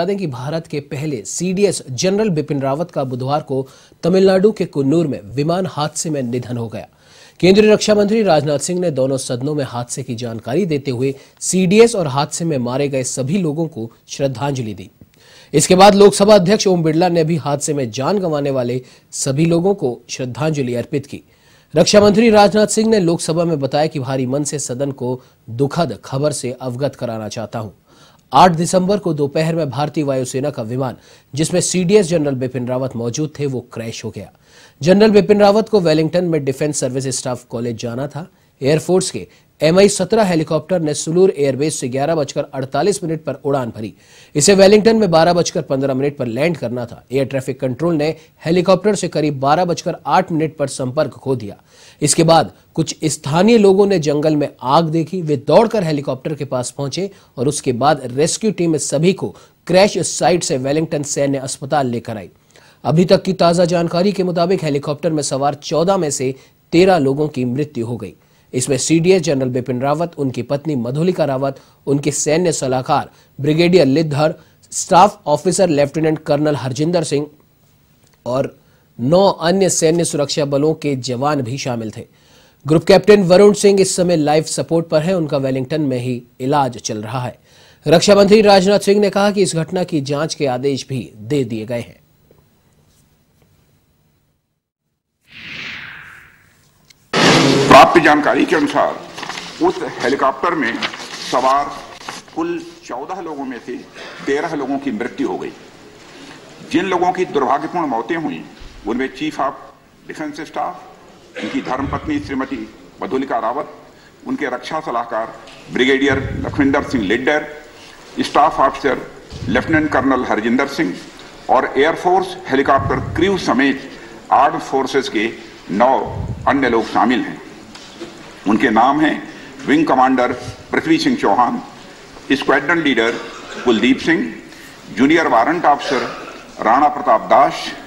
बता दें कि भारत के पहले सीडीएस जनरल बिपिन रावत का बुधवार को तमिलनाडु के कुन्नूर में विमान हादसे में निधन हो गया केंद्रीय रक्षा मंत्री राजनाथ सिंह ने दोनों सदनों में हादसे की जानकारी देते हुए सीडीएस और हादसे में मारे गए सभी लोगों को श्रद्धांजलि दी इसके बाद लोकसभा अध्यक्ष ओम बिड़ला ने भी हादसे में जान गंवाने वाले सभी लोगों को श्रद्धांजलि अर्पित की रक्षा मंत्री राजनाथ सिंह ने लोकसभा में बताया कि भारी मन से सदन को दुखद खबर से अवगत कराना चाहता हूं 8 दिसंबर को दोपहर में भारतीय वायुसेना का विमान जिसमें सीडीएस जनरल बिपिन रावत मौजूद थे वो क्रैश हो गया जनरल बिपिन रावत को वेलिंगटन में डिफेंस सर्विस स्टाफ कॉलेज जाना था एयरफोर्स के एम आई सत्रह हेलीकॉप्टर ने सुलूर एयरबेस से ग्यारह बजकर अड़तालीस मिनट पर उड़ान भरी इसे वेलिंगटन में बारह बजकर पंद्रह मिनट पर लैंड करना था एयर ट्रैफिक कंट्रोल ने हेलीकॉप्टर से करीब बारह बजकर आठ मिनट पर संपर्क खो दिया इसके बाद कुछ स्थानीय लोगों ने जंगल में आग देखी वे दौड़कर हेलीकॉप्टर के पास पहुंचे और उसके बाद रेस्क्यू टीम सभी को क्रैश साइट से वेलिंगटन सैन्य अस्पताल लेकर आई अभी तक की ताजा जानकारी के मुताबिक हेलीकॉप्टर में सवार चौदह में से तेरह लोगों की मृत्यु हो गई इसमें सीडीएस जनरल बिपिन रावत उनकी पत्नी मधुलिका रावत उनके सैन्य सलाहकार brigadier Lidder staff officer lieutenant colonel Harjinder Singh और नौ अन्य सैन्य सुरक्षा बलों के जवान भी शामिल थे ग्रुप कैप्टन वरुण सिंह इस समय लाइफ सपोर्ट पर है उनका वेलिंगटन में ही इलाज चल रहा है रक्षा मंत्री राजनाथ सिंह ने कहा कि इस घटना की जांच के आदेश भी दे दिए गए हैं प्राप्त जानकारी के अनुसार उस हेलीकॉप्टर में सवार कुल चौदह लोगों में से तेरह लोगों की मृत्यु हो गई जिन लोगों की दुर्भाग्यपूर्ण मौतें हुई उनमें चीफ ऑफ डिफेंस स्टाफ उनकी धर्मपत्नी श्रीमती मधुलिका रावत उनके रक्षा सलाहकार brigadier Lakhwinder Singh Lidder staff officer lieutenant colonel Harjinder Singh और एयरफोर्स हेलीकॉप्टर क्रू समेत आर्म फोर्सेस के नौ अन्य लोग शामिल हैं उनके नाम हैं wing commander Prithvi Singh Chauhan squadron leader Kuldeep Singh junior warrant officer Rana Pratap दास